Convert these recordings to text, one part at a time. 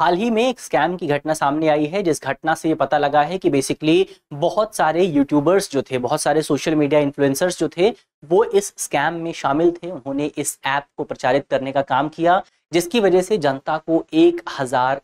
हाल ही में एक स्कैम की घटना सामने आई है जिस घटना से ये पता लगा है कि बेसिकली बहुत सारे यूट्यूबर्स जो थे बहुत सारे सोशल मीडिया इन्फ्लुएंसर्स जो थे वो इस स्कैम में शामिल थे उन्होंने इस ऐप को प्रचारित करने का काम किया जिसकी वजह से जनता को एक हज़ार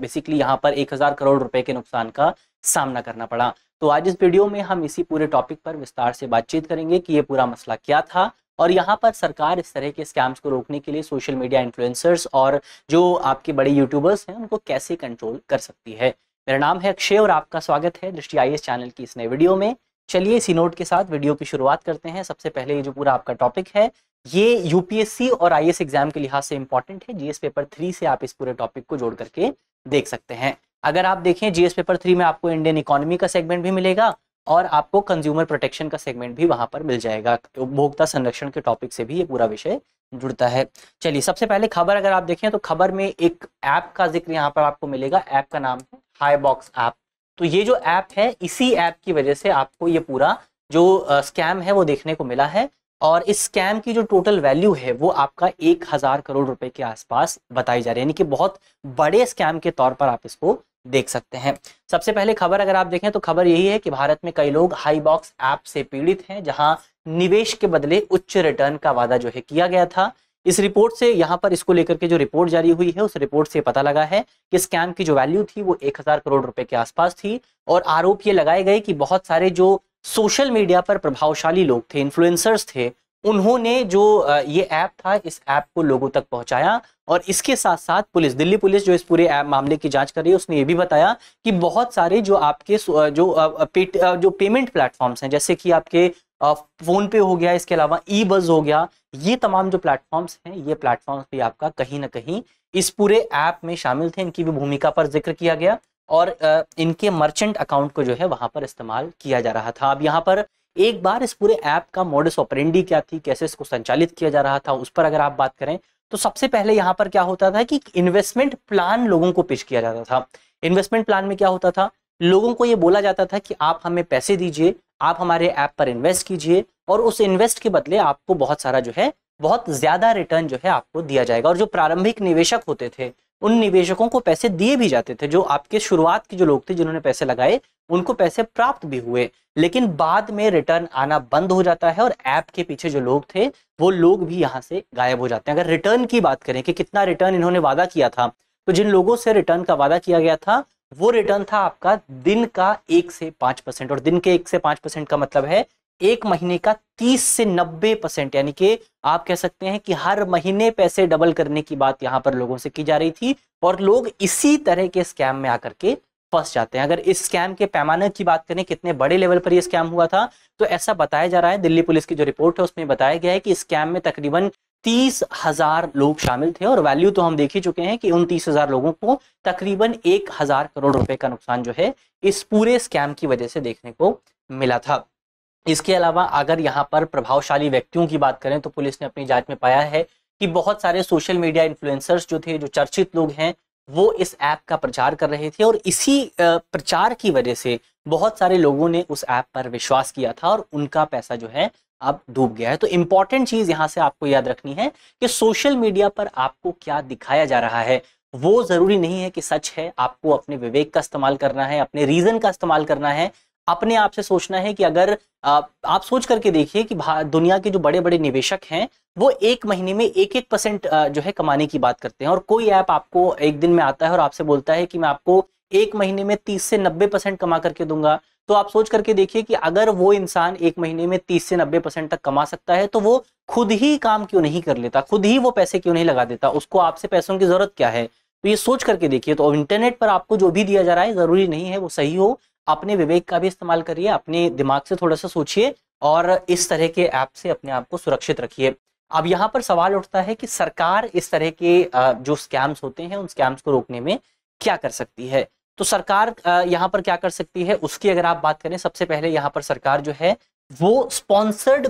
बेसिकली यहाँ पर एक हज़ार करोड़ रुपए के नुकसान का सामना करना पड़ा तो आज इस वीडियो में हम इसी पूरे टॉपिक पर विस्तार से बातचीत करेंगे कि ये पूरा मसला क्या था और यहाँ पर सरकार इस तरह के स्कैम्स को रोकने के लिए सोशल मीडिया इन्फ्लुएंसर्स और जो आपके बड़े यूट्यूबर्स हैं उनको कैसे कंट्रोल कर सकती है मेरा नाम है अक्षय और आपका स्वागत है दृष्टि आई चैनल की इस नए वीडियो में चलिए इसी नोट के साथ वीडियो की शुरुआत करते हैं सबसे पहले ये जो पूरा आपका टॉपिक है ये यूपीएससी और आई एग्जाम e के लिहाज से इंपॉर्टेंट है जीएस पेपर थ्री से आप इस पूरे टॉपिक को जोड़ करके देख सकते हैं अगर आप देखें जीएस पेपर थ्री में आपको इंडियन इकोनॉमी का सेगमेंट भी मिलेगा और आपको कंज्यूमर प्रोटेक्शन का सेगमेंट भी वहां पर मिल जाएगा तो उपभोक्ता संरक्षण के टॉपिक से भी ये पूरा विषय जुड़ता है चलिए सबसे पहले खबर अगर आप देखें तो खबर में एक ऐप का जिक्र यहाँ पर आपको मिलेगा ऐप का नाम है हाई बॉक्स ऐप तो ये जो ऐप है इसी ऐप की वजह से आपको ये पूरा जो स्कैम है वो देखने को मिला है और इस स्कैम की जो टोटल वैल्यू है वो आपका एक हज़ार करोड़ रुपए के आसपास बताई जा रही है यानी कि बहुत बड़े स्कैम के तौर पर आप इसको देख सकते हैं सबसे पहले खबर अगर आप देखें तो खबर यही है कि भारत में कई लोग हाई बॉक्स ऐप से पीड़ित हैं जहां निवेश के बदले उच्च रिटर्न का वादा जो है किया गया था इस रिपोर्ट से यहां पर इसको लेकर के जो रिपोर्ट जारी हुई है उस रिपोर्ट से पता लगा है कि स्कैम की जो वैल्यू थी वो एक हजार करोड़ रुपए के आसपास थी और आरोप ये लगाए गए कि बहुत सारे जो सोशल मीडिया पर प्रभावशाली लोग थे इन्फ्लुएंसर्स थे उन्होंने जो ये ऐप था इस ऐप को लोगों तक पहुंचाया और इसके साथ साथ पुलिस दिल्ली पुलिस जो इस पूरे मामले की जांच कर रही है उसने ये भी बताया कि बहुत सारे जो आपके जो पे, जो पेमेंट प्लेटफॉर्म्स हैं जैसे कि आपके फोन पे हो गया इसके अलावा ई बज हो गया ये तमाम जो प्लेटफॉर्म्स हैं ये प्लेटफॉर्म्स भी आपका कहीं ना कहीं इस पूरे ऐप में शामिल थे इनकी भी भूमिका पर जिक्र किया गया और इनके मर्चेंट अकाउंट को जो है वहां पर इस्तेमाल किया जा रहा था अब यहाँ पर एक बार इस पूरे ऐप का मॉडस ऑपरेंडी क्या थी कैसे इसको संचालित किया जा रहा था उस पर अगर आप बात करें तो सबसे पहले यहाँ पर क्या होता था कि इन्वेस्टमेंट प्लान लोगों को पेश किया जाता था इन्वेस्टमेंट प्लान में क्या होता था लोगों को यह बोला जाता था कि आप हमें पैसे दीजिए आप हमारे ऐप पर इन्वेस्ट कीजिए और उस इन्वेस्ट के बदले आपको बहुत सारा जो है बहुत ज्यादा रिटर्न जो है आपको दिया जाएगा और जो प्रारंभिक निवेशक होते थे उन निवेशकों को पैसे दिए भी जाते थे जो आपके शुरुआत के जो लोग थे जिन्होंने पैसे लगाए उनको पैसे प्राप्त भी हुए लेकिन बाद में रिटर्न आना बंद हो जाता है और ऐप के पीछे जो लोग थे वो लोग भी यहाँ से गायब हो जाते हैं अगर रिटर्न की बात करें कि कितना रिटर्न इन्होंने वादा किया था तो जिन लोगों से रिटर्न का वादा किया गया था वो रिटर्न था आपका दिन का एक से पांच परसेंट और दिन के एक से पांच परसेंट का मतलब है एक महीने का 30 से 90 परसेंट यानी कि आप कह सकते हैं कि हर महीने पैसे डबल करने की बात यहां पर लोगों से की जा रही थी और लोग इसी तरह के स्कैम में आकर के फंस जाते हैं अगर इस स्कैम के पैमाने की बात करें कितने बड़े लेवल पर यह स्कैम हुआ था तो ऐसा बताया जा रहा है दिल्ली पुलिस की जो रिपोर्ट है उसमें बताया गया है कि स्कैम में तकरीबन तीस हजार लोग शामिल थे और वैल्यू तो हम देख ही चुके हैं कि उन तीस हजार लोगों को तकरीबन एक हजार करोड़ रुपए का नुकसान जो है इस पूरे स्कैम की वजह से देखने को मिला था इसके अलावा अगर यहाँ पर प्रभावशाली व्यक्तियों की बात करें तो पुलिस ने अपनी जांच में पाया है कि बहुत सारे सोशल मीडिया इन्फ्लुएंसर्स जो थे जो चर्चित लोग हैं वो इस ऐप का प्रचार कर रहे थे और इसी प्रचार की वजह से बहुत सारे लोगों ने उस ऐप पर विश्वास किया था और उनका पैसा जो है अब डूब गया है तो इम्पॉर्टेंट चीज़ यहाँ से आपको याद रखनी है कि सोशल मीडिया पर आपको क्या दिखाया जा रहा है वो ज़रूरी नहीं है कि सच है आपको अपने विवेक का इस्तेमाल करना है अपने रीज़न का इस्तेमाल करना है अपने आप से सोचना है कि अगर आप सोच करके देखिए कि दुनिया के जो बड़े बड़े निवेशक हैं वो एक महीने में एक एक परसेंट जो है कमाने की बात करते हैं और कोई ऐप आपको एक दिन में आता है और आपसे बोलता है कि मैं आपको एक महीने में तीस से नब्बे परसेंट कमा करके दूंगा तो आप सोच करके देखिए कि अगर वो इंसान एक महीने में तीस से नब्बे परसेंट तक कमा सकता है तो वो खुद ही काम क्यों नहीं कर लेता खुद ही वो पैसे क्यों नहीं लगा देता उसको आपसे पैसों की जरूरत क्या है तो ये सोच करके देखिए तो इंटरनेट पर आपको जो भी दिया जा रहा है जरूरी नहीं है वो सही हो अपने विवेक का भी इस्तेमाल करिए अपने दिमाग से थोड़ा सा सोचिए और इस तरह के ऐप से अपने आप को सुरक्षित रखिए अब यहाँ पर सवाल उठता है कि सरकार इस तरह के जो स्कैम्स होते हैं उन स्कैम्स को रोकने में क्या कर सकती है तो सरकार यहाँ पर क्या कर सकती है उसकी अगर आप बात करें सबसे पहले यहाँ पर सरकार जो है वो स्पॉन्सर्ड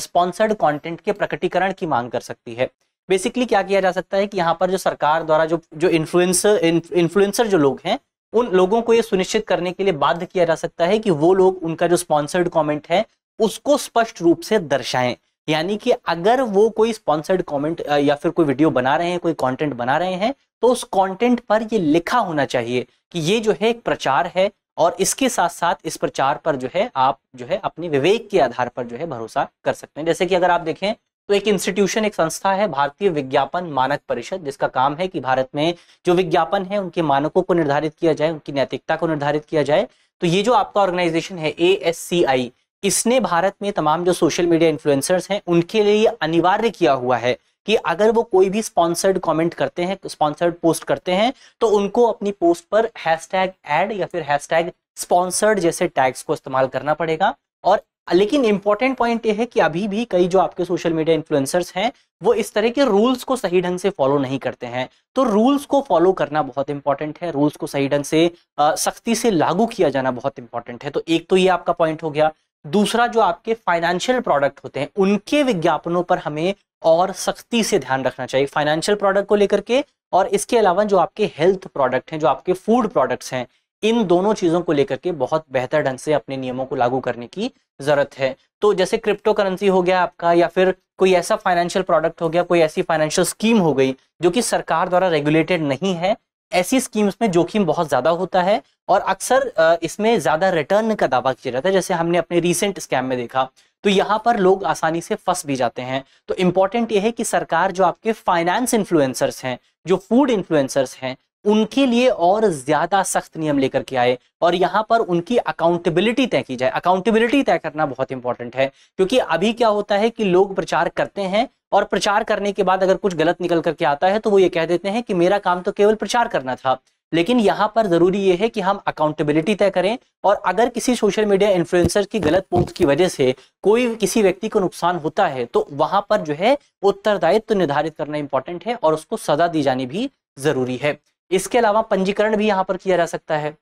स्पॉन्सर्ड कंटेंट के प्रकटीकरण की मांग कर सकती है बेसिकली क्या किया जा सकता है कि यहाँ पर जो सरकार द्वारा जो जो इन्फ्लुएंसर इन्फ्लुएंसर जो लोग हैं उन लोगों को यह सुनिश्चित करने के लिए बाध्य किया जा सकता है कि वो लोग उनका जो स्पॉन्सर्ड कॉमेंट है उसको स्पष्ट रूप से दर्शाएं यानी कि अगर वो कोई स्पॉन्सर्ड कमेंट या फिर कोई वीडियो बना रहे हैं कोई कंटेंट बना रहे हैं तो उस कंटेंट पर ये लिखा होना चाहिए कि ये जो है एक प्रचार है और इसके साथ साथ इस प्रचार पर जो है आप जो है अपने विवेक के आधार पर जो है भरोसा कर सकते हैं जैसे कि अगर आप देखें तो एक इंस्टीट्यूशन एक संस्था है भारतीय विज्ञापन मानक परिषद जिसका काम है कि भारत में जो विज्ञापन है उनके मानकों को निर्धारित किया जाए उनकी नैतिकता को निर्धारित किया जाए तो ये जो आपका ऑर्गेनाइजेशन है ए इसने भारत में तमाम जो सोशल मीडिया इन्फ्लुएंसर्स हैं उनके लिए अनिवार्य किया हुआ है कि अगर वो कोई भी स्पॉन्सर्ड कमेंट करते हैं स्पॉन्सर्ड पोस्ट करते हैं तो उनको अपनी पोस्ट पर हैशटैग ऐड या फिर हैशटैग स्पॉन्सर्ड जैसे टैग्स को इस्तेमाल करना पड़ेगा और लेकिन इंपॉर्टेंट पॉइंट ये है कि अभी भी कई जो आपके सोशल मीडिया इन्फ्लुएंसर्स हैं वो इस तरह के रूल्स को सही ढंग से फॉलो नहीं करते हैं तो रूल्स को फॉलो करना बहुत इंपॉर्टेंट है रूल्स को सही ढंग से सख्ती से लागू किया जाना बहुत इंपॉर्टेंट है तो एक तो ये आपका पॉइंट हो गया दूसरा जो आपके फाइनेंशियल प्रोडक्ट होते हैं उनके विज्ञापनों पर हमें और सख्ती से ध्यान रखना चाहिए फाइनेंशियल प्रोडक्ट को लेकर के और इसके अलावा जो आपके हेल्थ प्रोडक्ट हैं जो आपके फूड प्रोडक्ट्स हैं इन दोनों चीज़ों को लेकर के बहुत बेहतर ढंग से अपने नियमों को लागू करने की ज़रूरत है तो जैसे क्रिप्टो करेंसी हो गया आपका या फिर कोई ऐसा फाइनेंशियल प्रोडक्ट हो गया कोई ऐसी फाइनेंशियल स्कीम हो गई जो कि सरकार द्वारा रेगुलेटेड नहीं है ऐसी स्कीम्स में जोखिम बहुत ज़्यादा होता है और अक्सर इसमें ज़्यादा रिटर्न का दावा किया जाता है जैसे हमने अपने रिसेंट स्कैम में देखा तो यहाँ पर लोग आसानी से फंस भी जाते हैं तो इम्पॉर्टेंट ये है कि सरकार जो आपके फाइनेंस इन्फ्लुएंसर्स हैं जो फूड इन्फ्लुएंसर्स हैं उनके लिए और ज्यादा सख्त नियम लेकर के आए और यहां पर उनकी अकाउंटेबिलिटी तय की जाए अकाउंटेबिलिटी तय करना बहुत इंपॉर्टेंट है क्योंकि अभी क्या होता है कि लोग प्रचार करते हैं और प्रचार करने के बाद अगर कुछ गलत निकल करके आता है तो वो ये कह देते हैं कि मेरा काम तो केवल प्रचार करना था लेकिन यहाँ पर जरूरी यह है कि हम अकाउंटेबिलिटी तय करें और अगर किसी सोशल मीडिया इन्फ्लुएंसर की गलत पोस्ट की वजह से कोई किसी व्यक्ति को नुकसान होता है तो वहां पर जो है उत्तरदायित्व तो निर्धारित करना इंपॉर्टेंट है और उसको सजा दी जानी भी जरूरी है इसके अलावा पंजीकरण भी यहाँ पर किया जा सकता है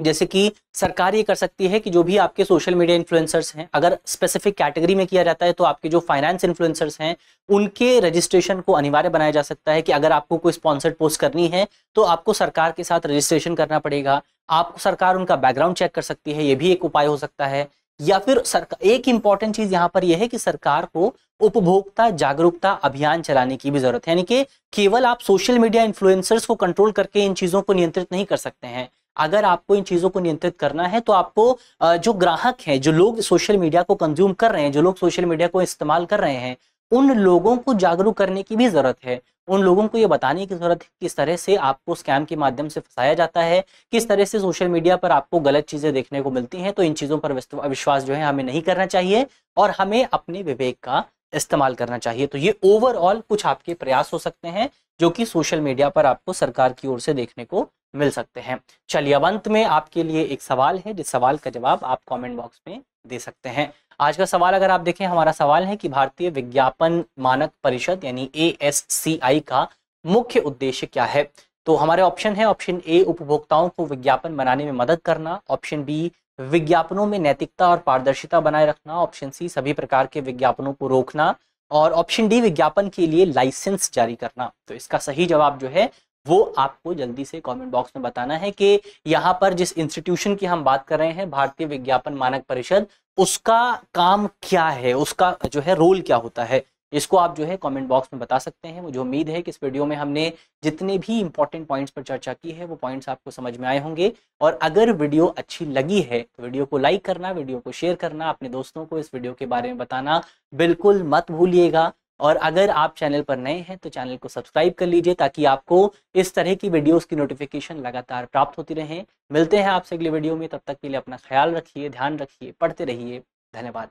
जैसे कि सरकार ये कर सकती है कि जो भी आपके सोशल मीडिया इन्फ्लुएंसर्स हैं अगर स्पेसिफिक कैटेगरी में किया जाता है तो आपके जो फाइनेंस इन्फ्लुएंसर्स हैं उनके रजिस्ट्रेशन को अनिवार्य बनाया जा सकता है कि अगर आपको कोई स्पॉन्सर्ड पोस्ट करनी है तो आपको सरकार के साथ रजिस्ट्रेशन करना पड़ेगा आपको सरकार उनका बैकग्राउंड चेक कर सकती है ये भी एक उपाय हो सकता है या फिर सरकार एक इंपॉर्टेंट चीज यहाँ पर यह है कि सरकार को उपभोक्ता जागरूकता अभियान चलाने की भी जरूरत है यानी कि केवल आप सोशल मीडिया इन्फ्लुएंसर्स को कंट्रोल करके इन चीजों को नियंत्रित नहीं कर सकते हैं अगर आपको इन चीजों को नियंत्रित करना है तो आपको जो ग्राहक हैं जो लोग सोशल मीडिया को कंज्यूम कर रहे हैं जो लोग सोशल मीडिया को इस्तेमाल कर रहे हैं उन लोगों को जागरूक करने की भी जरूरत है उन लोगों को ये बताने की जरूरत है किस तरह से आपको स्कैम के माध्यम से फंसाया जाता है किस तरह से सोशल मीडिया पर आपको गलत चीज़ें देखने को मिलती हैं तो इन चीज़ों पर विश्वास जो है हमें नहीं करना चाहिए और हमें अपने विवेक का इस्तेमाल करना चाहिए तो ये ओवरऑल कुछ आपके प्रयास हो सकते हैं जो कि सोशल मीडिया पर आपको सरकार की ओर से देखने को मिल सकते हैं चलिए अंत में आपके लिए एक सवाल है जिस सवाल का जवाब आप कमेंट बॉक्स में दे सकते हैं आज का सवाल अगर आप देखें हमारा सवाल है कि भारतीय विज्ञापन मानक परिषद यानी ए का मुख्य उद्देश्य क्या है तो हमारे ऑप्शन है ऑप्शन ए उपभोक्ताओं को विज्ञापन बनाने में मदद करना ऑप्शन बी विज्ञापनों में नैतिकता और पारदर्शिता बनाए रखना ऑप्शन सी सभी प्रकार के विज्ञापनों को रोकना और ऑप्शन डी विज्ञापन के लिए लाइसेंस जारी करना तो इसका सही जवाब जो है वो आपको जल्दी से कमेंट बॉक्स में बताना है कि यहाँ पर जिस इंस्टीट्यूशन की हम बात कर रहे हैं भारतीय विज्ञापन मानक परिषद उसका काम क्या है उसका जो है रोल क्या होता है इसको आप जो है कमेंट बॉक्स में बता सकते हैं मुझे उम्मीद है कि इस वीडियो में हमने जितने भी इंपॉर्टेंट पॉइंट्स पर चर्चा की है वो पॉइंट्स आपको समझ में आए होंगे और अगर वीडियो अच्छी लगी है तो वीडियो को लाइक करना वीडियो को शेयर करना अपने दोस्तों को इस वीडियो के बारे में बताना बिल्कुल मत भूलिएगा और अगर आप चैनल पर नए हैं तो चैनल को सब्सक्राइब कर लीजिए ताकि आपको इस तरह की वीडियोस की नोटिफिकेशन लगातार प्राप्त होती रहे मिलते हैं आपसे अगले वीडियो में तब तक के लिए अपना ख्याल रखिए ध्यान रखिए पढ़ते रहिए धन्यवाद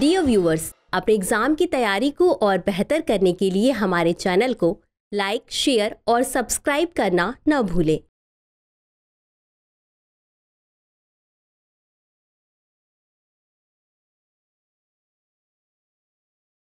डियर व्यूअर्स अपने एग्जाम की तैयारी को और बेहतर करने के लिए हमारे चैनल को लाइक शेयर और सब्सक्राइब करना न भूलें